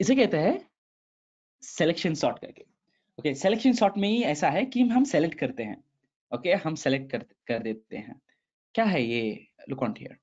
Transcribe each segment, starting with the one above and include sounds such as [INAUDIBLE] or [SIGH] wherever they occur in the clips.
इसे कहते हैं सेलेक्शन शॉर्ट करके ओके सेलेक्शन शॉर्ट में ही ऐसा है कि हम सेलेक्ट करते हैं ओके okay, हम सेलेक्ट कर कर देते हैं क्या है ये लुक ऑन हियर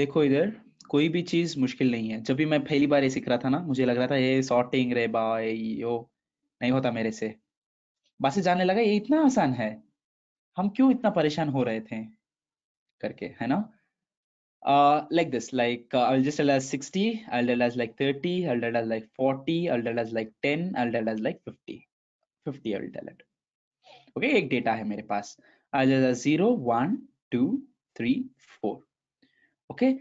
देखो इधर कोई भी चीज मुश्किल नहीं है जब भी मैं पहली बार ये सीख रहा था ना मुझे लग रहा था ये सॉर्टिंग रे बाय यो नहीं होता मेरे से बासे जाने लगा ये इतना आसान है हम क्यों इतना परेशान हो रहे थे करके है ना लाइक दिस लाइक अल जस्ट एल एज सिक्सटी अल डेल एज लाइक थर्टी अल डेल एज लाइक फोर्टी अल डेल एज लाइक टेन अल डेल एज लाइक फिफ्टी फिफ्टी अल डेल एट ओके एक डेटा है मेरे पास अल डेल as zero one two three four okay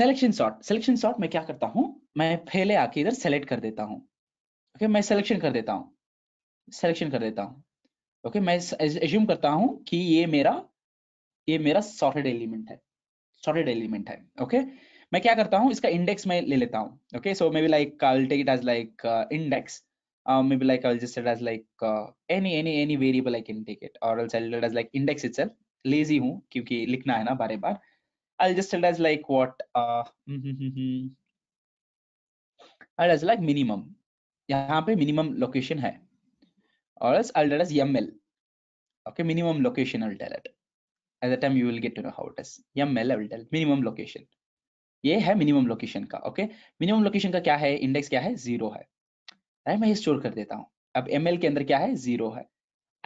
selection sort selection sort मैं क्या करता हूँ मैं पहले आके इधर सेलेक्ट कर देता हूँ ओके मैं सिलेक्शन कर देता हूँ सिलेक्शन कर देता हूँ ओके मैं एज्यूम करता हूँ कि ये मेरा ये मेरा सॉर्टेड एलिमेंट है सॉर्टेड एलिमेंट है ओके मैं क्या करता हूँ इसका इंडेक्स मैं ले लेता हूँ okay so maybe like I will take it as like index maybe like I just as like any any any variable I can take it और as like index itself lazy हूँ क्योंकि लिखना है ना बारे बार I just as like what I as like minimum यहाँ पे मिनिमम लोकेशन है or else I'll tell us YAML. Okay, minimum location I'll tell it. At the time you will get to know how it is. YAML I will tell minimum location. ये है minimum location का okay minimum location का क्या है index क्या है zero है right मैं ये स्टोर कर देता हूँ अब एम के अंदर क्या है जीरो है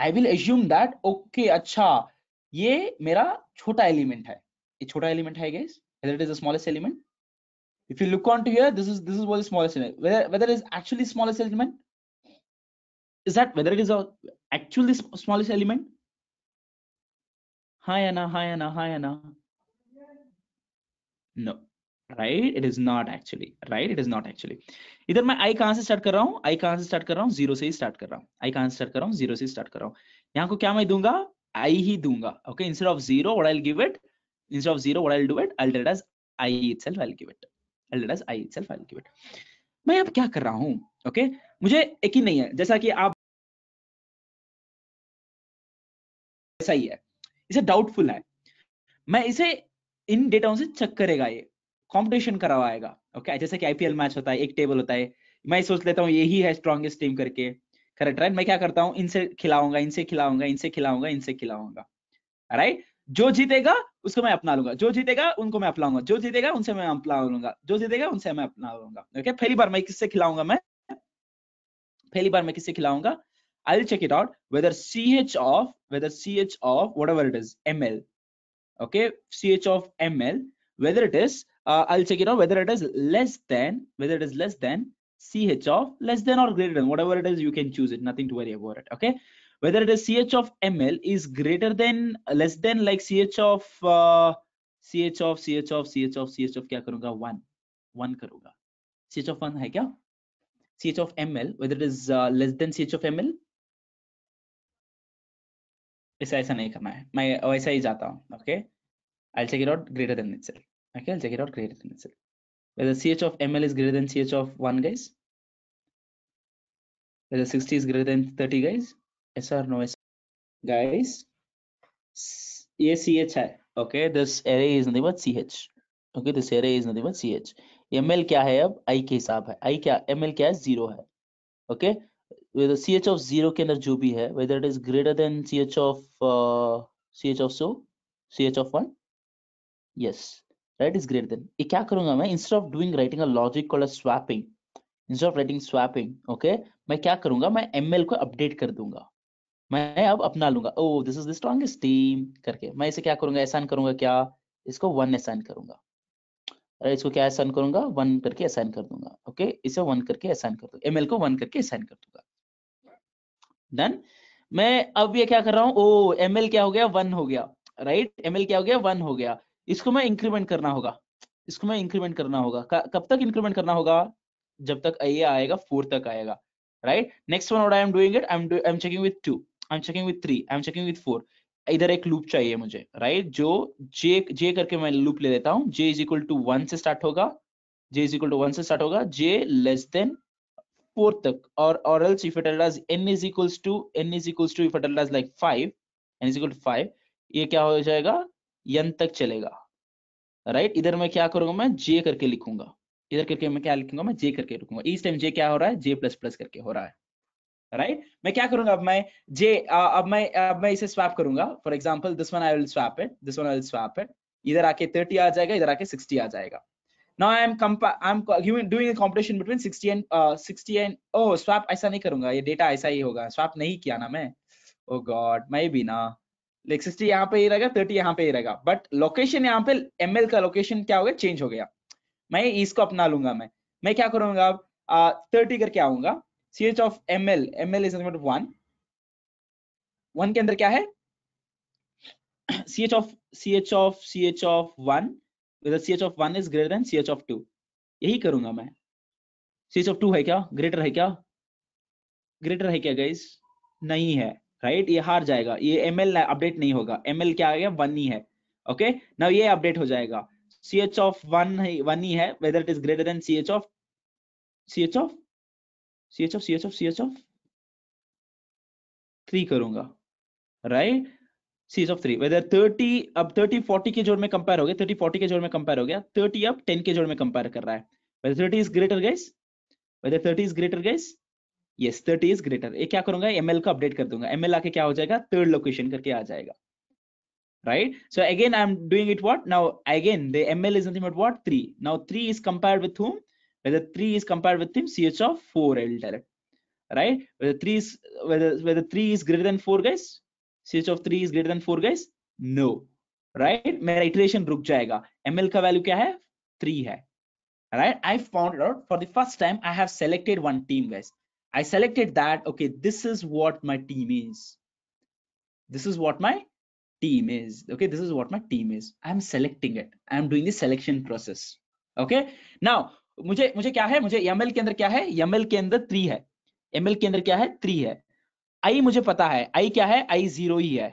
I will assume that okay अच्छा ये मेरा छोटा एलिमेंट है ये छोटा एलिमेंट है guess it is the smallest element if you look onto here this is this is what the smallest element whether, whether it is actually smallest element is that whether it is a actually smallest element hi anna hi anna hi anna no right it is not actually right it is not actually either my i can't start kar i can't start kar zero se start kar i can't start kar zero se start kar ko kya mai dunga i hi dunga okay instead of zero what i'll give it instead of zero what i'll do it i'll do it as i itself i'll give it elder as I मैं क्या कर रहा हूँ okay okay? मुझे एक ही नहीं है जैसा कि आप ऐसा ही है इसे डाउटफुल है मैं इसे इन डेटाओं से चेक करेगा ये कंपटीशन करवाएगा ओके okay? जैसे कि आईपीएल मैच होता है एक टेबल होता है मैं सोच लेता हूँ यही है स्ट्रॉन्गेस्ट टीम करके करेक्ट राइट मैं क्या करता हूँ इनसे खिलाऊंगा इनसे खिलाऊंगा इनसे खिलाऊंगा इनसे खिलाऊंगा राइट जो जीतेगा उसको मैं अपना लूंगा जो जीतेगा उनको मैं अपनाऊंगा जो जीतेगा उनसे मैं अपना लूंगा जो जीतेगा उनसे मैं अपना लूंगा ओके पहली बार मैं किससे खिलाऊंगा मैं पहली बार मैं किससे खिलाऊंगा I will check it out whether C H of whether C H of whatever it is M L okay C H of M L whether it is I check it out whether it is less than whether it is less than C H of less than और greater than whatever it is you can choose it nothing to worry about it okay whether it is ch of ml is greater than less than like ch of uh, ch of ch of ch of ch of kya karunga one one karunga ch of one hai kya ch of ml whether it is uh, less than ch of ml ऐसा ऐसा नहीं करना है मैं वैसा ही Okay. I'll check it out. Greater than itself. Okay. I'll check it out. Greater than itself. whether ch of ml is greater than ch of 1 guys whether 60 is greater than 30 guys yes no yes. guys ये C H है okay this array is nothing but C H okay this array is nothing but C H M L क्या है अब आई के हिसाब है आई क्या M L क्या है जीरो है okay C H of zero के अंदर जो भी है whether it is greater than C H of C H of so C H of one yes right is greater than ये क्या करूंगा मैं instead of doing writing a logic called swapping instead of writing swapping okay मैं क्या करूंगा मैं M को update कर दूंगा मैं अब अपना लूंगा oh this is the strongest team करके मैं इसे क्या करूंगा असाइन करूंगा क्या इसको वन असाइन करूंगा अरे इसको क्या असाइन करूंगा वन करके असाइन कर दूंगा ओके इसे वन करके असाइन कर दूंगा एमएल को वन करके असाइन कर दूंगा डन मैं अब ये क्या कर रहा हूँ ओ एमएल क्या हो गया वन हो गया राइट right? एमएल क्या हो गया वन हो गया इसको मैं इंक्रीमेंट करना होगा इसको मैं इंक्रीमेंट करना होगा कब तक इंक्रीमेंट करना होगा जब तक ये आएगा फोर तक आएगा right next one I am doing it I am I am checking with two I am checking with three I am checking with four इधर एक लूप चाहिए मुझे राइट right? जो जे जे करके मैं लूप ले लेता हूँ J is equal to one से स्टार्ट होगा J is equal to one से स्टार्ट होगा जे लेस देन फोर तक और और else if it else N is equal to N is equal to if it else like five N is equal to five ये क्या हो जाएगा n तक चलेगा राइट right? इधर मैं क्या करूंगा मैं जे करके लिखूंगा इधर करके मैं क्या लिखूंगा मैं जे करके लिखूंगा इस टाइम जे क्या हो रहा है जे प्लस प्लस करके हो रहा है राइट right? मैं क्या करूंगा अब मैं जे अब मैं अब मैं इसे स्वैप करूंगा for example this one I will swap it this one I will swap it इधर आके 30 आ जाएगा इधर आके 60 आ जाएगा now i am i am doing a competition between 60 and 60 and oh swap ऐसा नहीं करूंगा ये डेटा ऐसा ही होगा स्वैप नहीं किया ना मैं ओ गॉड मैं भी ना लाइक 60 यहाँ पे ही रहेगा 30 यहाँ पे ही रहेगा बट लोकेशन यहाँ पे ml का लोकेशन क्या हो गया चेंज हो गया मैं इसको अपना लूंगा मैं मैं क्या करूंगा अब uh, 30 करके आऊंगा C H of M L M L is not one one के अंदर क्या है C H of C H of C H of one C H of one is greater than C H of two यही करूंगा मैं सी H of to है क्या greater है क्या ग्रेटर है क्या गाइज नहीं है राइट ये हार जाएगा ये एम एल अपडेट नहीं होगा एम एल क्या आ गया वन ही है ओके ना ये अपडेट हो जाएगा C H of one one ही है whether it is greater than C H of C H of C H of C H of C H of three करूंगा right C H of three whether thirty अब thirty forty के जोड़ में compare हो गया thirty forty के जोड़ में कंपेयर हो गया थर्टी अब टेन के जोड़ में कंपेयर कर रहा है whether thirty is greater guys whether thirty is greater guys yes thirty is greater ये क्या करूंगा एमएल का अपडेट कर दूंगा एमएल आके क्या हो जाएगा थर्ड लोकेशन करके आ जाएगा right so again i am doing it what now again the ml is nothing but what 3 now 3 is compared with whom whether 3 is compared with him ch of 4 i will tell it right whether 3 is whether whether 3 is greater than 4 guys ch of 3 is greater than 4 guys no right मेरा iteration रुक जाएगा ml का value क्या 3 है right i found out for the first time i have selected one team guys i selected that okay this is what my team is this is what my team is okay this is what my team is i'm selecting it i'm doing the selection process okay now मुझे मुझे क्या है मुझे M के अंदर क्या है M के अंदर थ्री है एम के अंदर क्या है थ्री है आई मुझे पता है आई क्या है आई जीरो ही है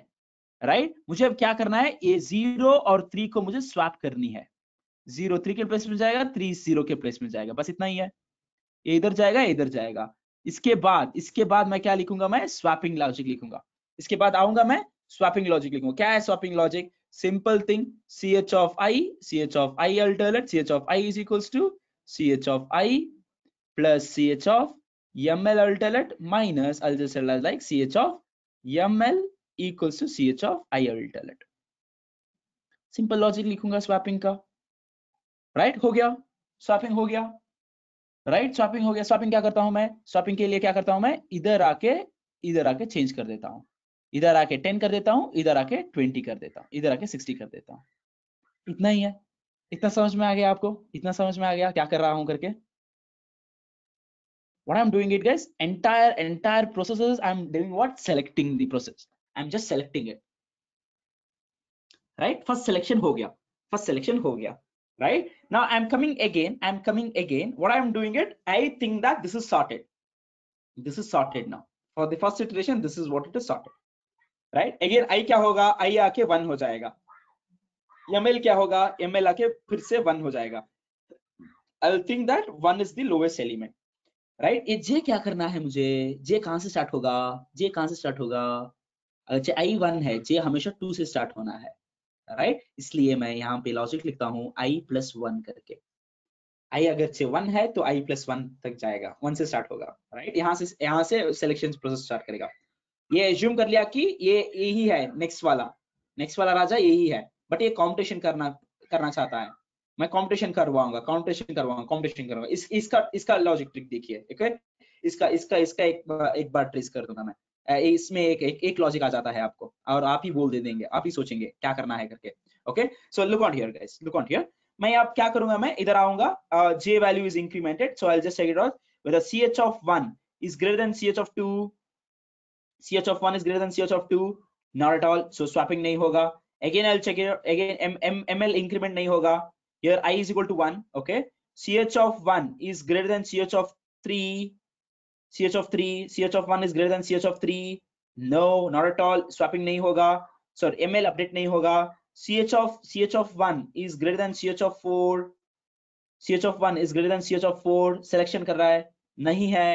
राइट right? मुझे अब क्या करना है ये जीरो और थ्री को मुझे स्वाप करनी है जीरो थ्री के प्लेस में जाएगा थ्री जीरो के प्लेस में जाएगा बस इतना ही है ये इधर जाएगा इधर जाएगा इसके बाद इसके बाद मैं क्या लिखूंगा मैं स्वापिंग लॉजिक लिखूंगा इसके बाद आऊंगा मैं स्वापिंग लॉजिक लिखूंगा क्या है swapping logic simple thing C H of I C H of I alternate C H of I is equals to CH of I plus CH of ML alternate minus I'll just tell us like CH of ML equals to CH of I alternate. Simple logic लिखूंगा swapping का right right? हो गया swapping हो गया right right? Swapping हो गया swapping क्या करता हूं मैं स्वैपिंग के लिए क्या करता हूं मैं इधर आके इधर आके चेंज कर देता हूं इधर आके टेन कर देता हूं इधर आके ट्वेंटी कर देता हूं इधर आके सिक्सटी कर देता हूं इतना ही है इतना समझ में आ गया आपको इतना समझ में आ गया क्या कर रहा हूं करके what i'm doing it guys entire entire processes i'm doing what selecting the process i'm just selecting it right first selection ho gaya first selection ho gaya right now i'm coming again i'm coming again what i'm doing it i think that this is sorted this is sorted now for the first iteration this is what it is sorted right again i kya hoga i aake 1 ho jayega M L क्या होगा M L आके फिर से one हो जाएगा I will think that one is the lowest element right ये J क्या करना है मुझे जे कहां से स्टार्ट होगा जे कहां से स्टार्ट होगा अच्छा आई वन है जे हमेशा टू से स्टार्ट होना है राइट right? इसलिए मैं यहाँ पे लॉजिक लिखता हूँ आई प्लस वन करके आई अगर से वन है तो आई प्लस वन तक जाएगा वन से स्टार्ट होगा राइट right? यहाँ से यहाँ से सिलेक्शन प्रोसेस स्टार्ट करेगा ये एज्यूम कर लिया कि ये यही है नेक्स्ट वाला नेक्स्ट वाला राजा यही है बट ये कॉम्पिटिशन करना करना चाहता है मैं कॉम्पिटिशन करवाऊंगा कॉम्पिटिशन करवाऊंगा कॉम्पिटिशन करवाऊंगा इस इसका इसका लॉजिक ट्रिक देखिए ओके इसका इसका इसका एक एक बार ट्रेस कर दूंगा मैं इसमें एक एक, एक लॉजिक आ जाता है आपको और आप ही बोल दे देंगे आप ही सोचेंगे क्या करना है करके okay so look on here guys look on here मैं आप क्या करूंगा मैं इधर आऊंगा J value is incremented so I just check it out whether ch of 1 is greater than ch of 2 ch of 1 greater than C H of 2 not at all so swapping नहीं होगा again i'll check it again m, m ml increment nahi hoga here i is equal to 1 okay ch of 1 is greater than ch of 3 ch of 3 ch of 1 is greater than ch of 3 no not at all swapping nahi hoga so ml update nahi hoga ch of ch of 1 is greater than ch of 4 ch of 1 is greater than ch of 4 selection kar raha hai nahi hai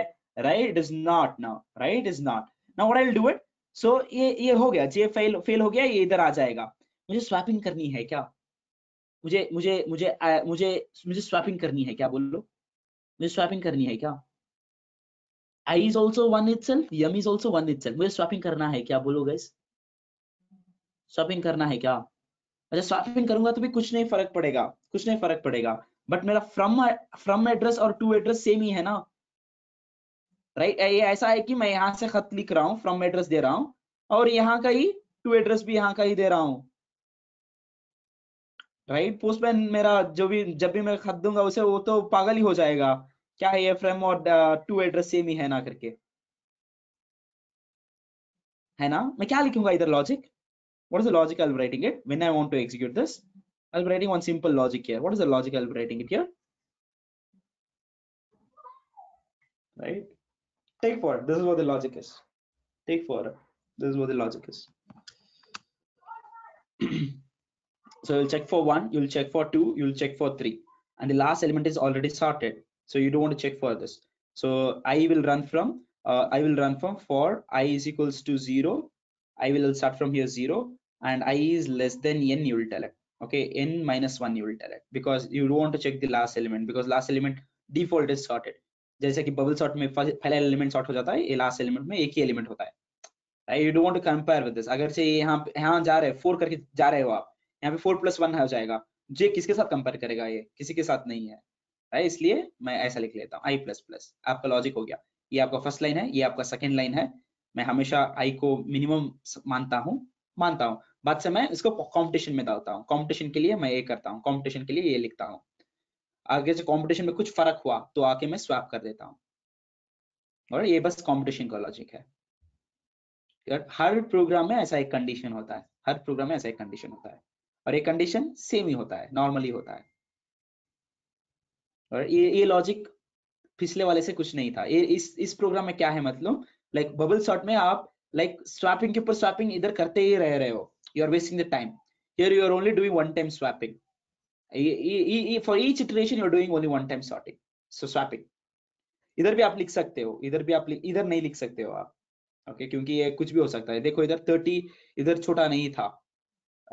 right it is not now right it is not now what i'll do it so so, ये ये हो गया जे fail fail हो गया ये इधर आ जाएगा मुझे स्वैपिंग करनी है क्या मुझे मुझे मुझे आ, मुझे मुझे स्वैपिंग करनी है क्या बोल लो मुझे स्वैपिंग करनी है क्या I is also one itself M is also one itself मुझे स्वैपिंग करना है क्या बोलो गैस स्वैपिंग करना है क्या अच्छा स्वैपिंग करूंगा तो भी कुछ नहीं फर्क पड़ेगा कुछ नहीं फर्क पड़ेगा बट मेरा फ्रॉम फ्रॉम एड्रेस और टू एड्रेस सेम ही है ना राइट ये ऐसा है कि मैं यहाँ से खत लिख रहा हूँ फ्रॉम एड्रेस दे रहा हूँ और यहाँ का ही टू एड्रेस भी यहाँ का ही दे रहा हूँ राइट पोस्टमैन मेरा जो भी जब भी मैं खत दूंगा उसे वो तो पागल ही हो जाएगा क्या है ये फ्रेम और टू एड्रेस सेम ही है ना करके है ना मैं क्या लिखूंगा इधर logic what is the logic I'll be writing it when I want to execute this I'll be writing one simple logic here what is the logic I'll be writing it here right take 4 this is what the logic is take for this is what the logic is [CLEARS THROAT] so you'll check for 1 you'll check for 2 you'll check for 3 and the last element is already sorted so you don't want to check for this so i will run from uh, i will run from for i is equals to 0 i will start from here 0 and i is less than n you will select okay n minus 1 you will select because you don't want to check the last element because last element default is sorted जैसे कि bubble shot में पहला element short हो जाता है last element में एक ही element होता है you don't compare with this अगर से यहाँ यहाँ जा रहे फोर करके जा रहे हो आप यहाँ पे फोर प्लस वन हो जाएगा जे किसके साथ कंपेयर करेगा ये किसी के साथ नहीं है राइट इसलिए मैं ऐसा लिख लेता हूँ आई प्लस प्लस आपका लॉजिक हो गया ये आपका फर्स्ट लाइन है ये आपका सेकेंड लाइन है मैं हमेशा आई को मिनिमम मानता हूँ मानता हूँ बाद से मैं इसको कॉम्पिटिशन में डालता हूँ कॉम्पिटिशन के लिए मैं ये करता हूँ कॉम्पिटिशन के लिए ये लिखता हूँ आगे से कंपटीशन में कुछ फर्क हुआ तो आके मैं स्वैप कर देता हूँ और ये बस कंपटीशन का लॉजिक है हर प्रोग्राम में ऐसा एक कंडीशन होता है हर प्रोग्राम में ऐसा एक कंडीशन होता है और ये कंडीशन सेम ही होता है नॉर्मली होता है और ये ये लॉजिक पिछले वाले से कुछ नहीं था ये इस इस प्रोग्राम में क्या है मतलब लाइक बबल शॉट में आप लाइक स्वैपिंग के ऊपर स्वैपिंग इधर करते ही रह रहे हो you are wasting the time here you are only doing one time swapping for each iteration you are doing only one time sorting so swapping इधर भी आप लिख सकते हो इधर भी आप इधर नहीं लिख सकते हो आप ओके okay? क्योंकि ये कुछ भी हो सकता है देखो इधर थर्टी इधर छोटा नहीं था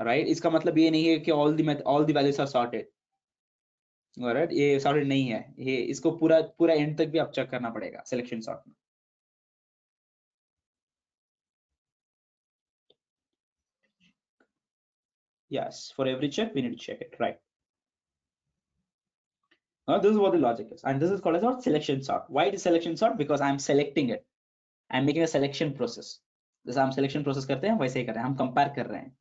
राइट right? इसका मतलब ये नहीं है कि all the all the values are sorted right ये सॉर्टेड नहीं है ये इसको पूरा पूरा एंड तक भी आप चेक करना पड़ेगा सिलेक्शन सॉर्ट में yes for every check we need to check it right Now this is what the logic is, and this is called as our selection sort. Why it is selection sort? Because I'm selecting it. I'm making a selection process. This I am selection process karte हैं वैसे ही compare